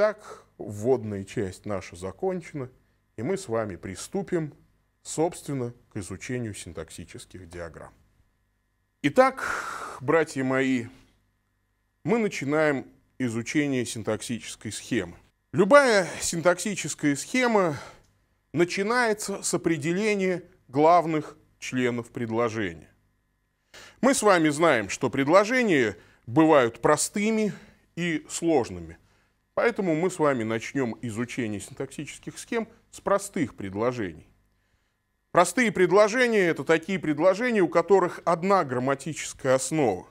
Итак, вводная часть наша закончена, и мы с вами приступим, собственно, к изучению синтаксических диаграмм. Итак, братья мои, мы начинаем изучение синтаксической схемы. Любая синтаксическая схема начинается с определения главных членов предложения. Мы с вами знаем, что предложения бывают простыми и сложными – Поэтому мы с вами начнем изучение синтаксических схем с простых предложений. Простые предложения – это такие предложения, у которых одна грамматическая основа.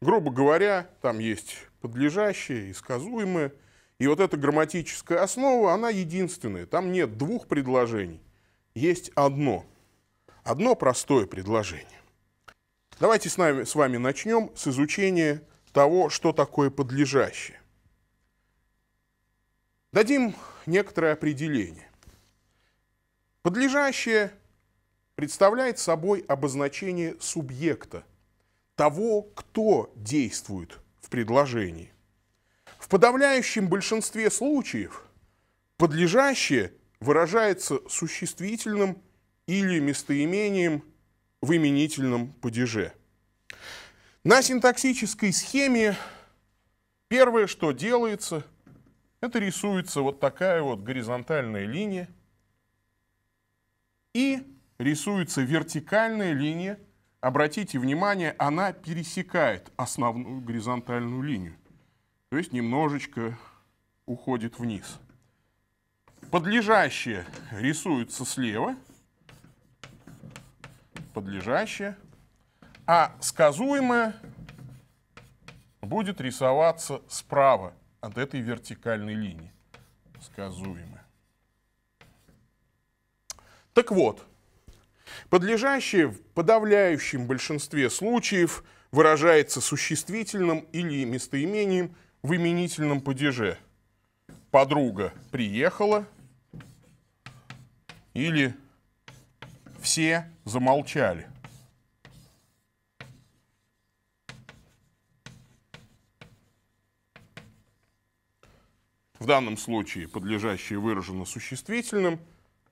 Грубо говоря, там есть подлежащее и сказуемое. И вот эта грамматическая основа, она единственная. Там нет двух предложений, есть одно. Одно простое предложение. Давайте с, нами, с вами начнем с изучения того, что такое подлежащее. Дадим некоторое определение. Подлежащее представляет собой обозначение субъекта, того, кто действует в предложении. В подавляющем большинстве случаев подлежащее выражается существительным или местоимением в именительном падеже. На синтаксической схеме первое, что делается – это рисуется вот такая вот горизонтальная линия и рисуется вертикальная линия. Обратите внимание, она пересекает основную горизонтальную линию, то есть немножечко уходит вниз. Подлежащее рисуется слева, подлежащее, а сказуемое будет рисоваться справа от этой вертикальной линии. Сказуемо. Так вот, подлежащее в подавляющем большинстве случаев выражается существительным или местоимением в именительном падеже. Подруга приехала или все замолчали. в данном случае подлежащее выражено существительным,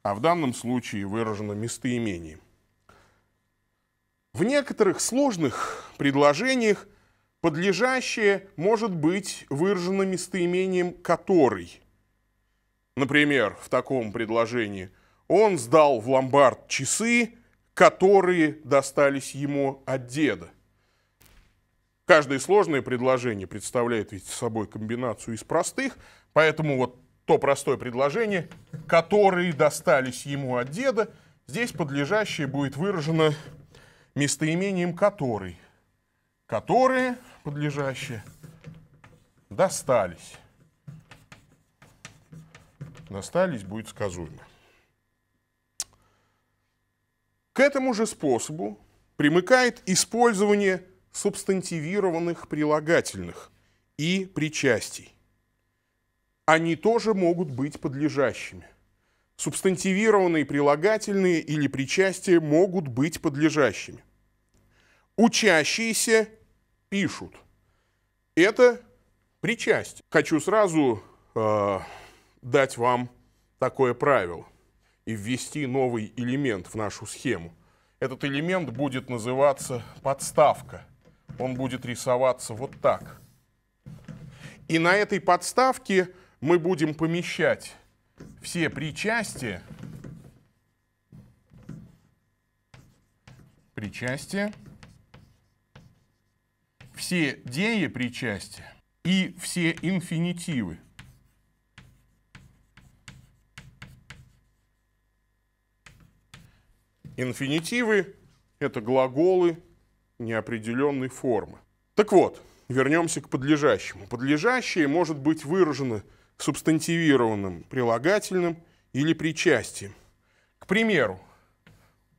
а в данном случае выражено местоимением. В некоторых сложных предложениях подлежащее может быть выражено местоимением «который». Например, в таком предложении «Он сдал в ломбард часы, которые достались ему от деда». Каждое сложное предложение представляет ведь собой комбинацию из простых, поэтому вот то простое предложение, которые достались ему от деда, здесь подлежащее будет выражено местоимением «который». Которые, подлежащие, достались. Достались будет сказуемо. К этому же способу примыкает использование – субстантивированных прилагательных и причастий. Они тоже могут быть подлежащими. Субстантивированные прилагательные или причастия могут быть подлежащими. Учащиеся пишут. Это причастие. Хочу сразу э, дать вам такое правило и ввести новый элемент в нашу схему. Этот элемент будет называться подставка он будет рисоваться вот так. И на этой подставке мы будем помещать все причастия, причастия, все дея причастия и все инфинитивы. Инфинитивы – это глаголы, неопределенной формы. Так вот, вернемся к подлежащему. Подлежащее может быть выражено субстантивированным прилагательным или причастием. К примеру,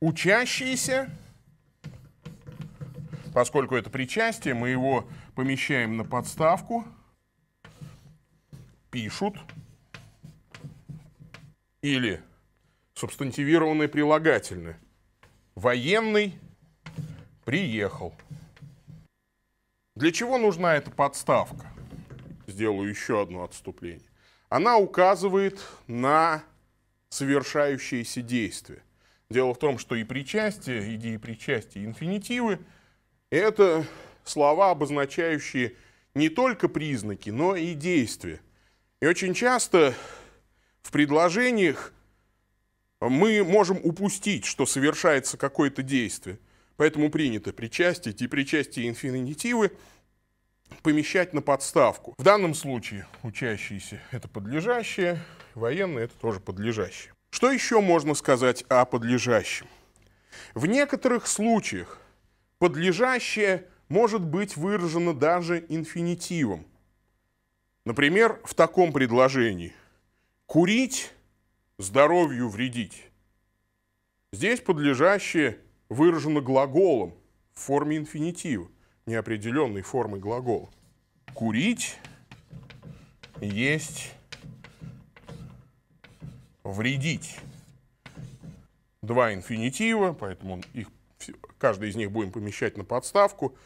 учащиеся, поскольку это причастие, мы его помещаем на подставку, пишут, или субстантивированное прилагательное, военный – Приехал. Для чего нужна эта подставка? Сделаю еще одно отступление. Она указывает на совершающееся действие. Дело в том, что и причастие, и причастия, и инфинитивы – это слова, обозначающие не только признаки, но и действия. И очень часто в предложениях мы можем упустить, что совершается какое-то действие – Поэтому принято причастие и причастие инфинитивы помещать на подставку. В данном случае учащиеся – это подлежащее, военные – это тоже подлежащее. Что еще можно сказать о подлежащем? В некоторых случаях подлежащее может быть выражено даже инфинитивом. Например, в таком предложении «курить, здоровью вредить». Здесь подлежащее – выражено глаголом в форме инфинитива, неопределенной формы глагола. Курить, есть, вредить. Два инфинитива, поэтому их, каждый из них будем помещать на подставку.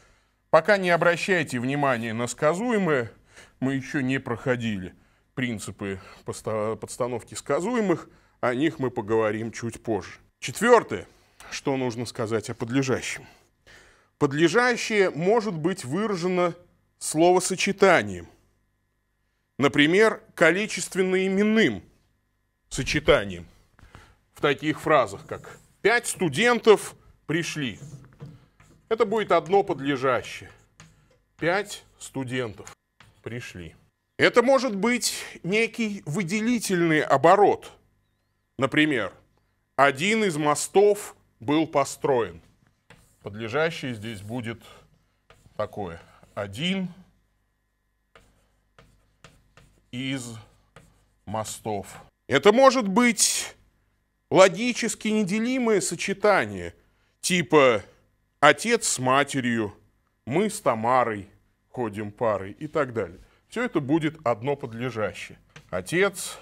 Пока не обращайте внимания на сказуемое, мы еще не проходили принципы подстановки сказуемых, о них мы поговорим чуть позже. Четвертое что нужно сказать о подлежащем. Подлежащее может быть выражено словосочетанием. Например, количественно-именным сочетанием. В таких фразах, как «пять студентов пришли». Это будет одно подлежащее. «Пять студентов пришли». Это может быть некий выделительный оборот. Например, один из мостов был построен. подлежащее здесь будет такое. Один из мостов. Это может быть логически неделимое сочетание, типа отец с матерью, мы с Тамарой ходим парой и так далее. Все это будет одно подлежащее. Отец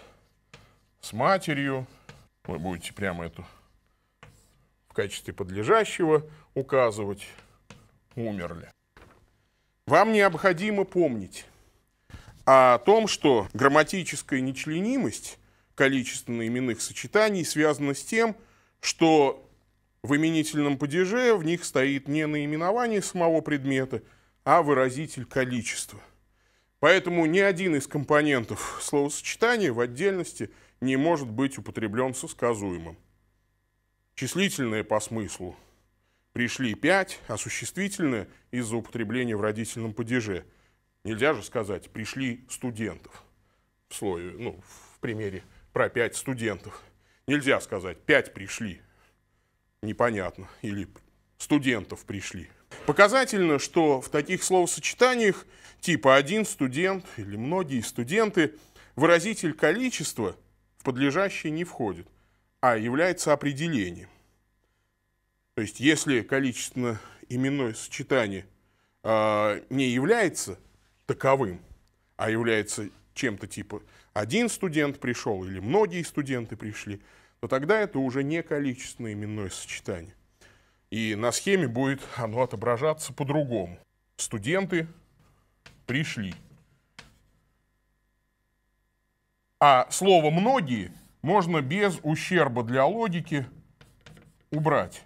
с матерью, вы будете прямо эту в качестве подлежащего указывать, умерли. Вам необходимо помнить о том, что грамматическая нечленимость количественно-именных сочетаний связана с тем, что в именительном падеже в них стоит не наименование самого предмета, а выразитель количества. Поэтому ни один из компонентов словосочетания в отдельности не может быть употреблен со сказуемым. Числительные по смыслу пришли пять, а существительные из-за употребления в родительном падеже. Нельзя же сказать «пришли студентов» в слове, ну, в примере про пять студентов. Нельзя сказать «пять пришли», непонятно, или «студентов пришли». Показательно, что в таких словосочетаниях типа «один студент» или «многие студенты» выразитель количества в подлежащий не входит – а является определением. То есть, если количественно-именное сочетание э, не является таковым, а является чем-то типа один студент пришел или многие студенты пришли, то тогда это уже не количественное именное сочетание. И на схеме будет оно отображаться по-другому. Студенты пришли. А слово «многие» можно без ущерба для логики убрать.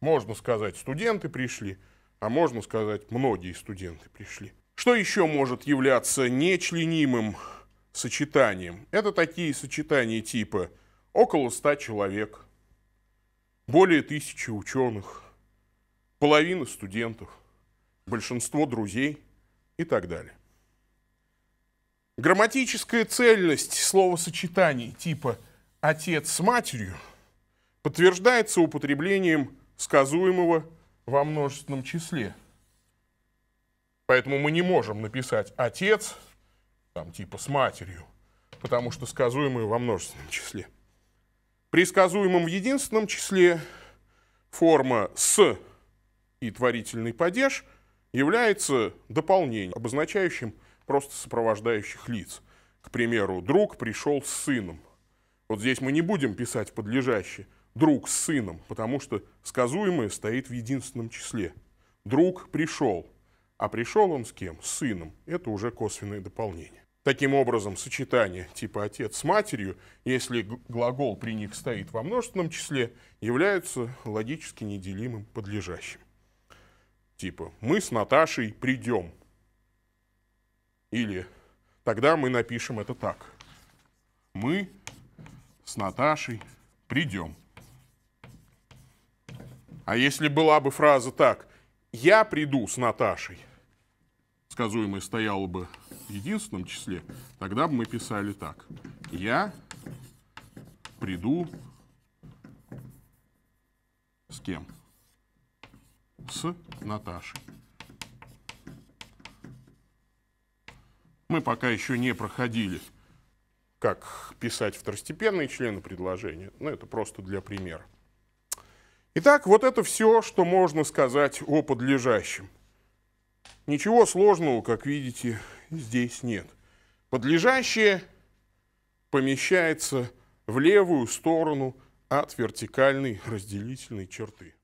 Можно сказать, студенты пришли, а можно сказать, многие студенты пришли. Что еще может являться нечленимым сочетанием? Это такие сочетания типа около ста человек, более тысячи ученых, половина студентов, большинство друзей и так далее. Грамматическая цельность словосочетаний типа «отец с матерью» подтверждается употреблением сказуемого во множественном числе. Поэтому мы не можем написать «отец» там, типа «с матерью», потому что сказуемое во множественном числе. При сказуемом в единственном числе форма «с» и творительный падеж является дополнением, обозначающим – просто сопровождающих лиц. К примеру, друг пришел с сыном. Вот здесь мы не будем писать в подлежащее «друг с сыном», потому что сказуемое стоит в единственном числе. «Друг пришел», а пришел он с кем? С сыном. Это уже косвенное дополнение. Таким образом, сочетание типа «отец» с «матерью», если глагол при них стоит во множественном числе, являются логически неделимым подлежащим. Типа «мы с Наташей придем», или тогда мы напишем это так. Мы с Наташей придем. А если была бы фраза так, я приду с Наташей, сказуемое стояло бы в единственном числе, тогда бы мы писали так. Я приду с кем? С Наташей. мы пока еще не проходили, как писать второстепенные члены предложения. Ну, это просто для примера. Итак, вот это все, что можно сказать о подлежащем. Ничего сложного, как видите, здесь нет. Подлежащее помещается в левую сторону от вертикальной разделительной черты.